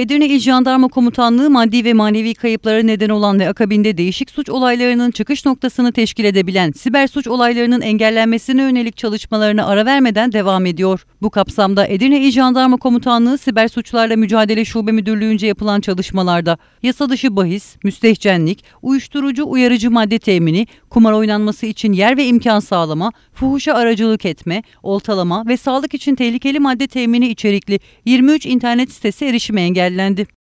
Edirne İl Jandarma Komutanlığı maddi ve manevi kayıplara neden olan ve akabinde değişik suç olaylarının çıkış noktasını teşkil edebilen siber suç olaylarının engellenmesine yönelik çalışmalarına ara vermeden devam ediyor. Bu kapsamda Edirne İl Jandarma Komutanlığı Siber Suçlarla Mücadele Şube Müdürlüğü'nce yapılan çalışmalarda yasa dışı bahis, müstehcenlik, uyuşturucu uyarıcı madde temini, kumar oynanması için yer ve imkan sağlama, fuhuşa aracılık etme, oltalama ve sağlık için tehlikeli madde temini içerikli 23 internet sitesi erişime engellendi.